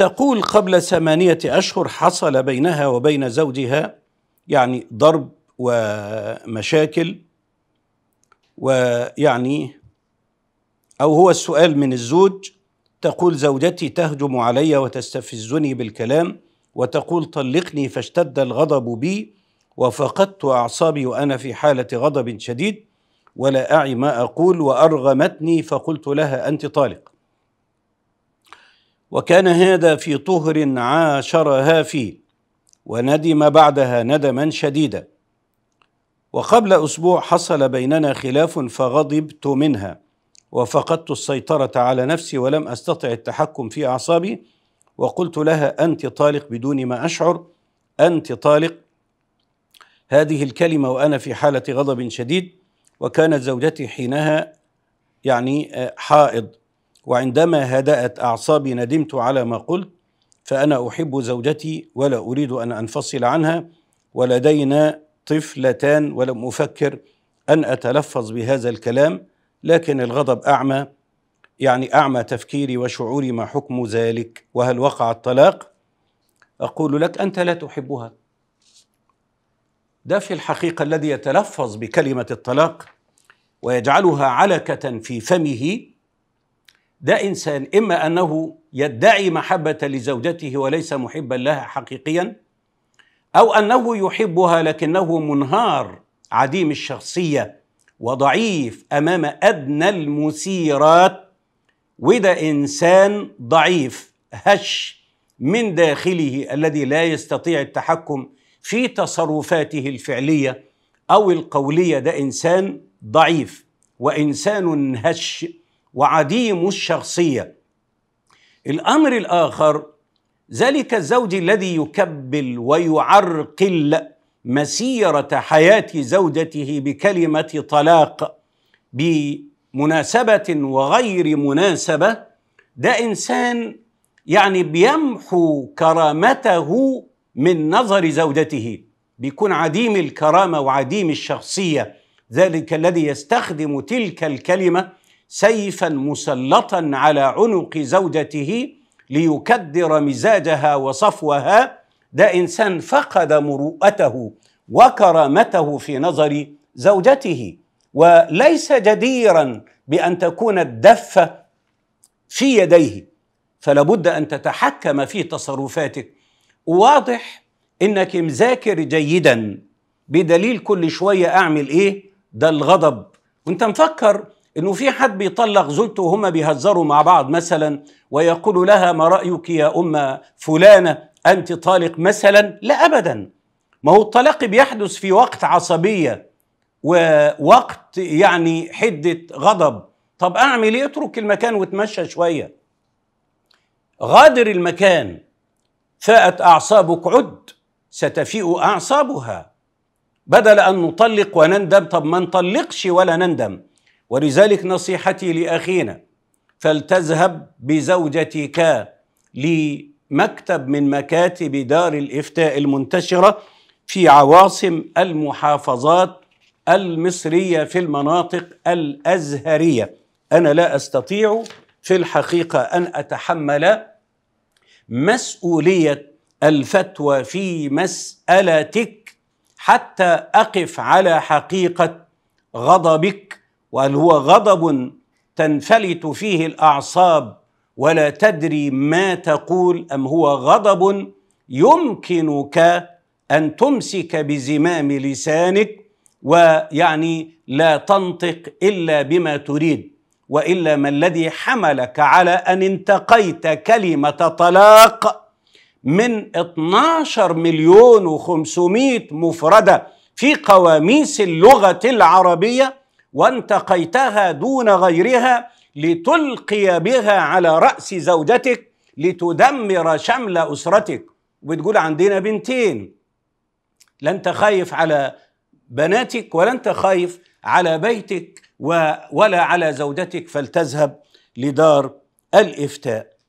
تقول قبل ثمانية أشهر حصل بينها وبين زوجها يعني ضرب ومشاكل ويعني أو هو السؤال من الزوج تقول زوجتي تهجم علي وتستفزني بالكلام وتقول طلقني فاشتد الغضب بي وفقدت أعصابي وأنا في حالة غضب شديد ولا أعي ما أقول وأرغمتني فقلت لها أنت طالق وكان هذا في طهر عاشرها فيه وندم بعدها ندما شديدا وقبل اسبوع حصل بيننا خلاف فغضبت منها وفقدت السيطره على نفسي ولم استطع التحكم في اعصابي وقلت لها انت طالق بدون ما اشعر انت طالق هذه الكلمه وانا في حاله غضب شديد وكانت زوجتي حينها يعني آه، حائض وعندما هدأت أعصابي ندمت على ما قلت فأنا أحب زوجتي ولا أريد أن أنفصل عنها ولدينا طفلتان ولم أفكر أن أتلفظ بهذا الكلام لكن الغضب أعمى يعني أعمى تفكيري وشعوري ما حكم ذلك وهل وقع الطلاق؟ أقول لك أنت لا تحبها ده في الحقيقة الذي يتلفظ بكلمة الطلاق ويجعلها علكة في فمه ده انسان اما انه يدعي محبه لزوجته وليس محبا لها حقيقيا او انه يحبها لكنه منهار عديم الشخصيه وضعيف امام ادنى المثيرات وده انسان ضعيف هش من داخله الذي لا يستطيع التحكم في تصرفاته الفعليه او القوليه ده انسان ضعيف وانسان هش وعديم الشخصية الأمر الآخر ذلك الزوج الذي يكبل ويعرقل مسيرة حياة زوجته بكلمة طلاق بمناسبة وغير مناسبة ده إنسان يعني بيمحو كرامته من نظر زوجته بيكون عديم الكرامة وعديم الشخصية ذلك الذي يستخدم تلك الكلمة سيفا مسلطا على عنق زوجته ليكدر مزاجها وصفوها ده انسان فقد مروءته وكرامته في نظر زوجته وليس جديرا بان تكون الدفه في يديه فلابد ان تتحكم في تصرفاتك واضح انك مذاكر جيدا بدليل كل شويه اعمل ايه ده الغضب وانت مفكر انه في حد بيطلق زوجته وهم بيهزروا مع بعض مثلا ويقول لها ما رايك يا ام فلانه انت طالق مثلا لا ابدا ما هو الطلاق بيحدث في وقت عصبيه ووقت يعني حده غضب طب اعمل ايه اترك المكان وتمشى شويه غادر المكان فاءت اعصابك عد ستفيء اعصابها بدل ان نطلق ونندم طب ما نطلقش ولا نندم ولذلك نصيحتي لاخينا فلتذهب بزوجتك لمكتب من مكاتب دار الافتاء المنتشره في عواصم المحافظات المصريه في المناطق الازهريه انا لا استطيع في الحقيقه ان اتحمل مسؤوليه الفتوى في مسالتك حتى اقف على حقيقه غضبك وهل هو غضب تنفلت فيه الاعصاب ولا تدري ما تقول ام هو غضب يمكنك ان تمسك بزمام لسانك ويعني لا تنطق الا بما تريد والا ما الذي حملك على ان انتقيت كلمه طلاق من 12 مليون و500 مفرده في قواميس اللغه العربيه وانتقيتها دون غيرها لتلقي بها على رأس زوجتك لتدمر شمل أسرتك وبتقول عندنا بنتين لا أنت خايف على بناتك ولا أنت خايف على بيتك ولا على زوجتك فلتذهب لدار الإفتاء